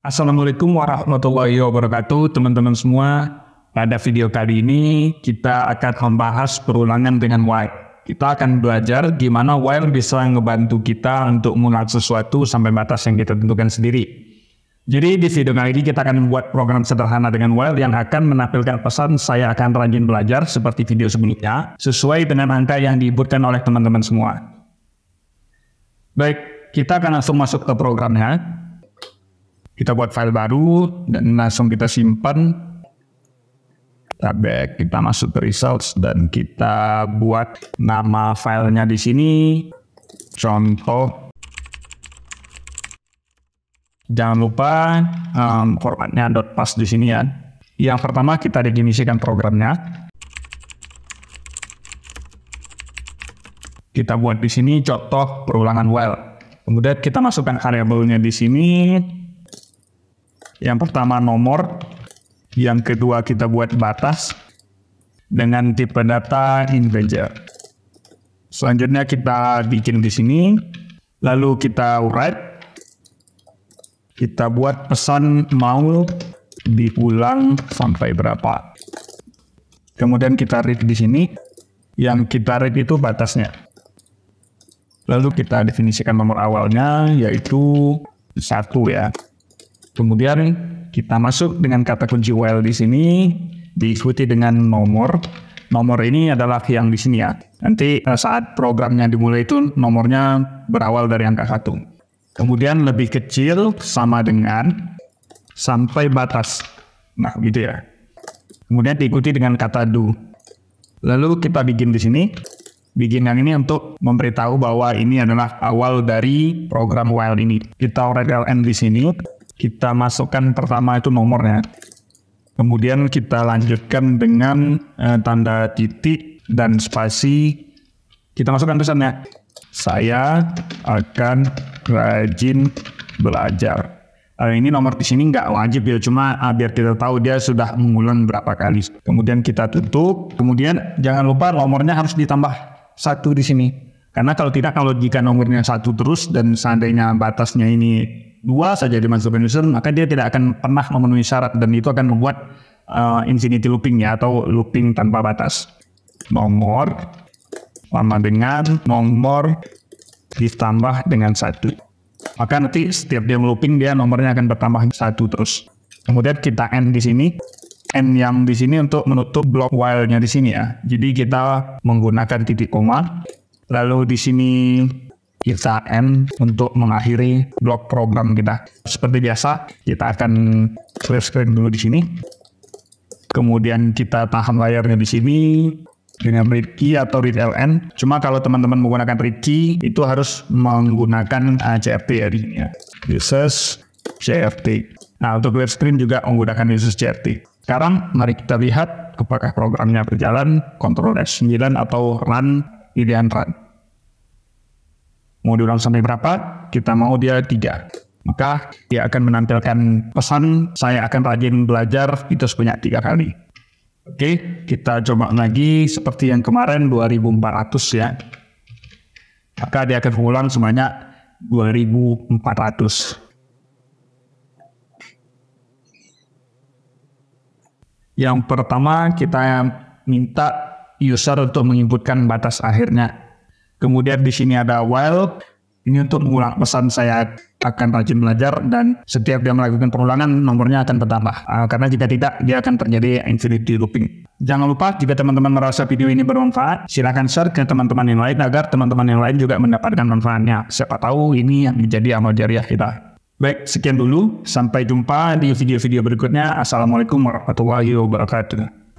Assalamualaikum warahmatullahi wabarakatuh, teman-teman semua. Pada video kali ini, kita akan membahas perulangan dengan while. Kita akan belajar gimana while bisa ngebantu kita untuk mengulang sesuatu sampai batas yang kita tentukan sendiri. Jadi di video kali ini kita akan membuat program sederhana dengan while yang akan menampilkan pesan saya akan rajin belajar seperti video sebelumnya, sesuai dengan angka yang diibukan oleh teman-teman semua. Baik, kita akan langsung masuk ke programnya kita buat file baru dan langsung kita simpan kita back kita masuk ke results dan kita buat nama filenya di sini contoh jangan lupa um, formatnya .pas di sini ya yang pertama kita definisikan programnya kita buat di sini contoh perulangan while kemudian kita masukkan variabelnya di sini yang pertama nomor, yang kedua kita buat batas dengan tipe data integer. Selanjutnya kita bikin di sini, lalu kita write, kita buat pesan mau diulang sampai berapa. Kemudian kita read di sini, yang kita read itu batasnya. Lalu kita definisikan nomor awalnya yaitu satu ya. Kemudian kita masuk dengan kata kunci well di sini diikuti dengan nomor. Nomor ini adalah yang di sini ya. Nanti eh, saat programnya dimulai itu nomornya berawal dari angka satu. Kemudian lebih kecil sama dengan sampai batas. Nah, gitu ya. Kemudian diikuti dengan kata do. Lalu kita bikin di sini. Bikin yang ini untuk memberitahu bahwa ini adalah awal dari program while ini. Kita rel n di sini. Kita masukkan pertama itu nomornya. Kemudian kita lanjutkan dengan uh, tanda titik dan spasi. Kita masukkan tulisannya. Saya akan rajin belajar. Uh, ini nomor di sini nggak wajib ya, cuma uh, biar kita tahu dia sudah mengulang berapa kali. Kemudian kita tutup. Kemudian jangan lupa nomornya harus ditambah satu di sini. Karena kalau tidak, kalau jika nomornya satu terus dan seandainya batasnya ini dua saja di Master Producer, maka dia tidak akan pernah memenuhi syarat dan itu akan membuat uh, infinity looping ya atau looping tanpa batas. Nomor sama dengan nomor ditambah dengan satu. Maka nanti setiap dia looping dia nomornya akan bertambah satu terus. Kemudian kita end di sini. End yang di sini untuk menutup block while-nya di sini ya. Jadi kita menggunakan titik koma. Lalu di sini kita end untuk mengakhiri blog program kita. Seperti biasa, kita akan clear screen dulu di sini. Kemudian kita tahan layarnya di sini dengan read atau read LN. Cuma kalau teman-teman menggunakan read itu harus menggunakan eh, CFT ya di sini ya. Uses CFT. Nah, untuk clear screen juga menggunakan uses CFT. Sekarang mari kita lihat apakah programnya berjalan, Ctrl s 9 atau Run, pilihan Run. Mau diulang sampai berapa? Kita mau dia tiga. Maka dia akan menampilkan pesan saya akan rajin belajar itu sebanyak tiga kali. Oke, kita coba lagi seperti yang kemarin 2400 ya. Maka dia akan mengulang sebanyak 2400. Yang pertama kita minta user untuk menginputkan batas akhirnya Kemudian di sini ada while. Ini untuk mengulang pesan saya akan rajin belajar dan setiap dia melakukan perulangan nomornya akan bertambah. Uh, karena jika tidak, dia akan terjadi infinity looping. Jangan lupa jika teman-teman merasa video ini bermanfaat, silakan share ke teman-teman yang lain agar teman-teman yang lain juga mendapatkan manfaatnya. Siapa tahu ini yang menjadi amal jariah kita. Baik, sekian dulu. Sampai jumpa di video-video berikutnya. Assalamualaikum warahmatullahi wabarakatuh.